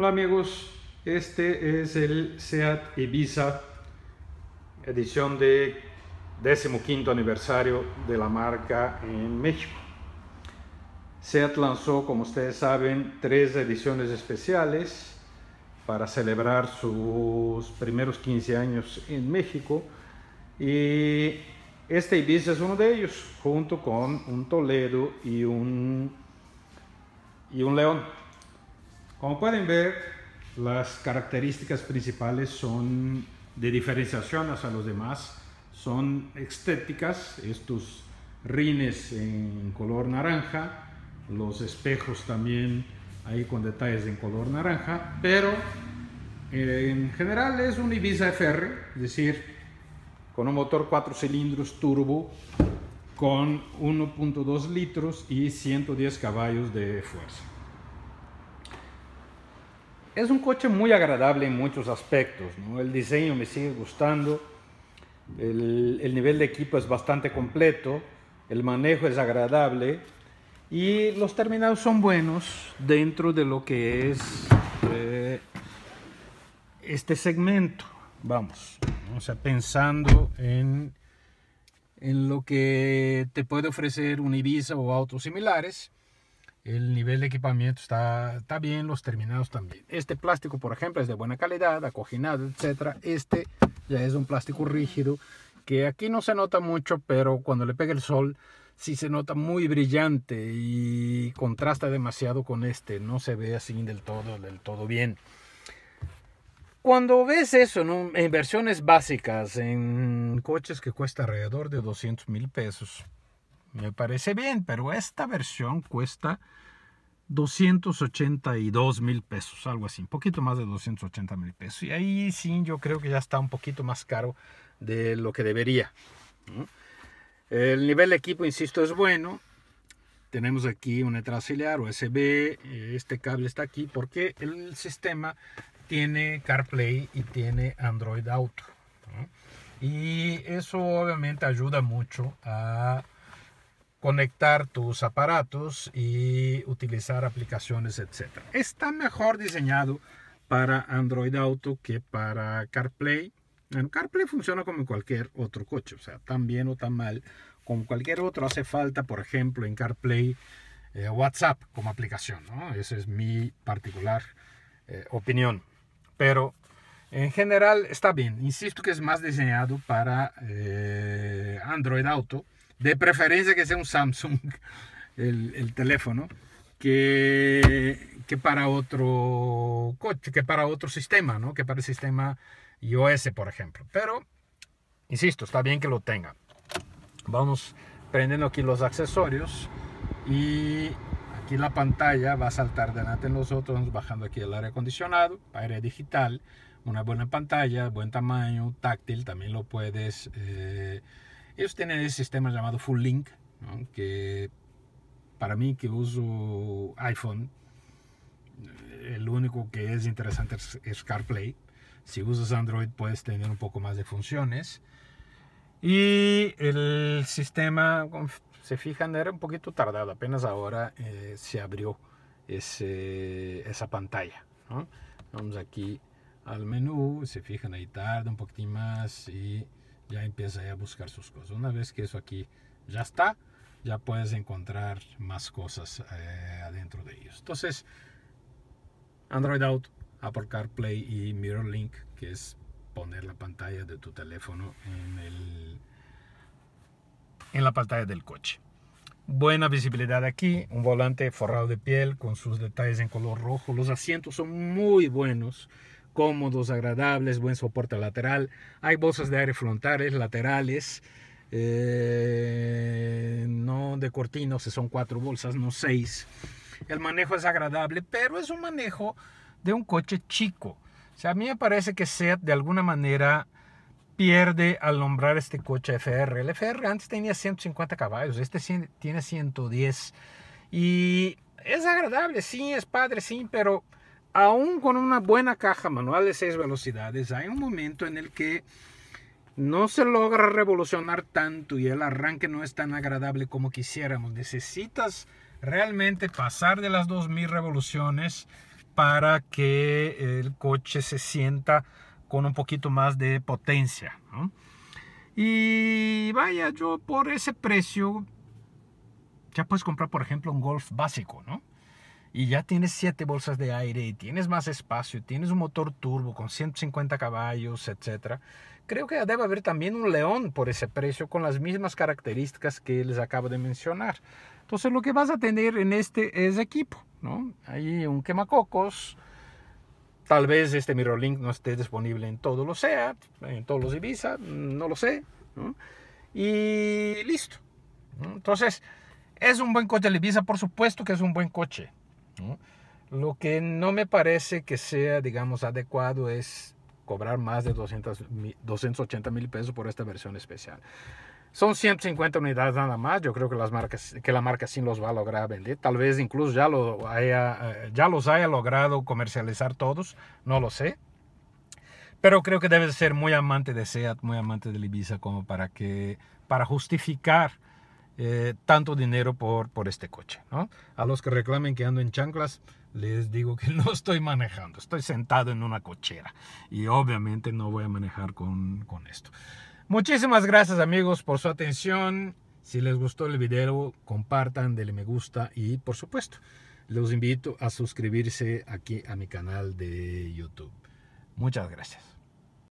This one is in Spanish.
Hola amigos, este es el SEAT Ibiza, edición de 15 aniversario de la marca en México. SEAT lanzó, como ustedes saben, tres ediciones especiales para celebrar sus primeros 15 años en México y este Ibiza es uno de ellos, junto con un Toledo y un, y un León. Como pueden ver, las características principales son de diferenciación hacia los demás, son estéticas, estos rines en color naranja, los espejos también ahí con detalles en color naranja, pero eh, en general es un Ibiza FR, es decir, con un motor 4 cilindros turbo con 1.2 litros y 110 caballos de fuerza. Es un coche muy agradable en muchos aspectos. El diseño me sigue gustando. El, nivel de equipo es bastante completo, el manejo es agradable y los terminados son buenos dentro de lo que es eh, este segmento. Vamos, o sea, pensando en, en lo que te puede ofrecer un Ibiza o autos similares, el nivel de equipamiento está, bien, los terminados también. Este plástico, por ejemplo, es de buena calidad, acoginado, etc. Este ya es un plástico rígido que aquí no se nota mucho, pero cuando le pega el sol sí se nota muy brillante y contrasta demasiado con este. No se ve así del todo, del todo bien. Cuando ves eso en versiones básicas, en coches que cuesta alrededor de 200 mil pesos, me parece bien, pero esta versión cuesta 282 mil pesos, algo así, un poquito más de 280 mil pesos. Y ahí sí, yo creo que ya está un poquito más caro de lo que debería. El nivel de equipo, insisto, es bueno. Tenemos aquí un auxiliar USB, este cable está aquí porque el sistema tiene CarPlay y tiene Android Auto. Y eso obviamente ayuda mucho a conectar tus aparatos y utilizar aplicaciones, etc. Está mejor diseñado para Android Auto que para CarPlay. En CarPlay funciona como cualquier otro coche, o sea, tan bien o tan mal como cualquier otro. Hace falta, por ejemplo, en CarPlay eh, WhatsApp como aplicación, ¿no? Esa es mi particular eh, opinión. Pero en general está bien. Insisto que es más diseñado para eh, Android Auto de preferencia que sea un Samsung el, teléfono que, que, para otro coche, que para otro sistema, ¿no? Que para el sistema iOS, por ejemplo. Pero, insisto, está bien que lo tenga. Vamos prendiendo aquí los accesorios y aquí la pantalla va a saltar de delante de nosotros, bajando aquí el aire acondicionado, aire digital, una buena pantalla, buen tamaño, táctil, también lo puedes... Eh, ellos tienen ese sistema llamado Full Link, que para mí que uso iPhone, eh, el único que es interesante es, CarPlay. Si usas Android puedes tener un poco más de funciones. Y el sistema, se fijan, era un poquito tardado. Apenas ahora eh, se abrió esa pantalla. Vamos aquí al menú, se fijan ahí tarda un poquitín más y ya empieza a buscar sus cosas. Una vez que eso aquí ya está, ya puedes encontrar más cosas eh, adentro de ellos. Entonces, Android Auto, Apple CarPlay y Mirror Link, que es poner la pantalla de tu teléfono en la pantalla del coche. Buena visibilidad aquí, un volante forrado de piel con sus detalles en color rojo. Los asientos son muy buenos cómodos, agradables, buen soporte lateral. Hay bolsas de aire frontales, laterales. Eh, no de cortinos, son cuatro bolsas, no seis. El manejo es agradable, pero es un manejo de un coche chico. O sea, a mí me parece que Seat de alguna manera pierde al nombrar este coche FR. El FR antes tenía 150 caballos, este tiene 110. Y es agradable, sí, es padre, sí, pero aún con una buena caja manual de 6 velocidades, hay un momento en el que no se logra revolucionar tanto y el arranque no es tan agradable como quisiéramos. Necesitas realmente pasar de las 2000 revoluciones para que el coche se sienta con un poquito más de potencia. Y vaya, yo por ese precio ya puedes comprar, por ejemplo, un Golf básico, ¿no? y ya tienes siete bolsas de aire y tienes más espacio, tienes un motor turbo con 150 caballos, etc. Creo que debe haber también un León por ese precio con las mismas características que les acabo de mencionar. Entonces lo que vas a tener en este es equipo, ¿no? Hay un quemacocos, tal vez este MirrorLink no esté disponible en todos los SEAT, en todos los Ibiza, no lo sé, Y listo. Entonces, es un buen coche el Ibiza, por supuesto que es un buen coche lo que no me parece que sea, digamos, adecuado es cobrar más de 200, 280 mil pesos por esta versión especial. Son 150 unidades nada más. Yo creo que, las marcas, que la marca sí los va a lograr vender. Tal vez incluso ya, lo haya, eh, ya los haya logrado comercializar todos. No lo sé. Pero creo que debe ser muy amante de SEAT, muy amante de Ibiza, como para, que, para justificar eh, tanto dinero por, por este coche. ¿no? A los que reclamen que ando en chanclas, les digo que no estoy manejando, estoy sentado en una cochera y obviamente no voy a manejar con, con esto. Muchísimas gracias amigos por su atención. Si les gustó el video, compartan, denle me gusta y por supuesto, los invito a suscribirse aquí a mi canal de YouTube. Muchas gracias.